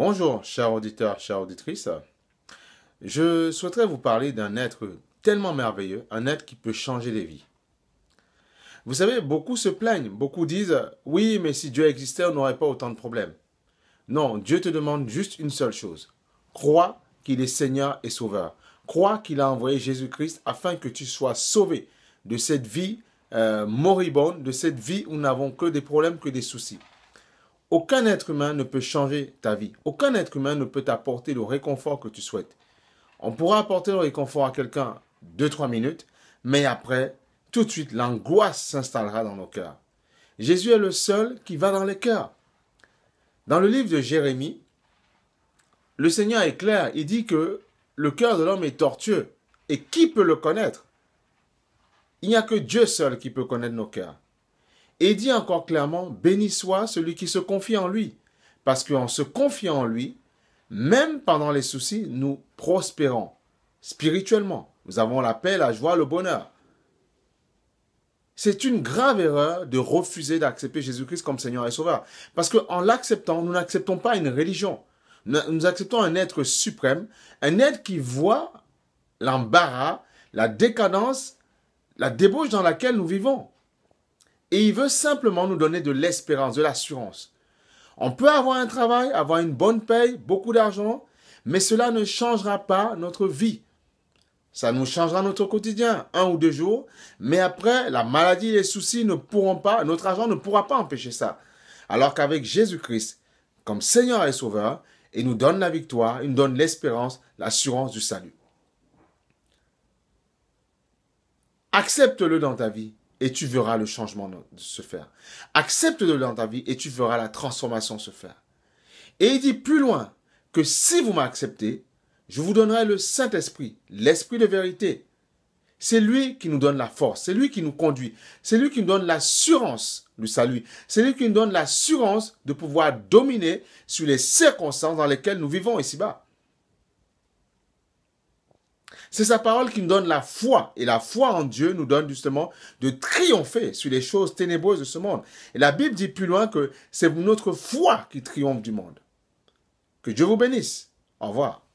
Bonjour, chers auditeurs, chères auditrices. Je souhaiterais vous parler d'un être tellement merveilleux, un être qui peut changer les vies. Vous savez, beaucoup se plaignent, beaucoup disent Oui, mais si Dieu existait, on n'aurait pas autant de problèmes. Non, Dieu te demande juste une seule chose crois qu'il est Seigneur et Sauveur. Crois qu'il a envoyé Jésus-Christ afin que tu sois sauvé de cette vie euh, moribonde, de cette vie où nous n'avons que des problèmes, que des soucis. Aucun être humain ne peut changer ta vie. Aucun être humain ne peut t'apporter le réconfort que tu souhaites. On pourra apporter le réconfort à quelqu'un deux trois minutes, mais après, tout de suite, l'angoisse s'installera dans nos cœurs. Jésus est le seul qui va dans les cœurs. Dans le livre de Jérémie, le Seigneur est clair, il dit que le cœur de l'homme est tortueux. Et qui peut le connaître Il n'y a que Dieu seul qui peut connaître nos cœurs. Et dit encore clairement, béni soit celui qui se confie en lui. Parce qu'en se confiant en lui, même pendant les soucis, nous prospérons spirituellement. Nous avons la paix, la joie, le bonheur. C'est une grave erreur de refuser d'accepter Jésus-Christ comme Seigneur et Sauveur. Parce qu'en l'acceptant, nous n'acceptons pas une religion. Nous, acceptons un être suprême, un être qui voit l'embarras, la décadence, la débauche dans laquelle nous vivons. Et il veut simplement nous donner de l'espérance, de l'assurance. On peut avoir un travail, avoir une bonne paye, beaucoup d'argent, mais cela ne changera pas notre vie. Ça nous changera notre quotidien, un ou deux jours, mais après, la maladie et les soucis ne pourront pas, notre argent ne pourra pas empêcher ça. Alors qu'avec Jésus-Christ, comme Seigneur et Sauveur, il nous donne la victoire, il nous donne l'espérance, l'assurance du salut. Accepte-le dans ta vie et tu verras le changement se faire. Accepte-le dans ta vie et tu verras la transformation se faire. Et il dit plus loin que si vous m'acceptez, je vous donnerai le Saint-Esprit, l'Esprit de vérité. C'est lui qui nous donne la force, c'est lui qui nous conduit, c'est lui qui nous donne l'assurance du salut, c'est lui qui nous donne l'assurance de pouvoir dominer sur les circonstances dans lesquelles nous vivons ici-bas. C'est sa parole qui nous donne la foi. Et la foi en Dieu nous donne justement de triompher sur les choses ténébreuses de ce monde. Et la Bible dit plus loin que c'est notre foi qui triomphe du monde. Que Dieu vous bénisse. Au revoir.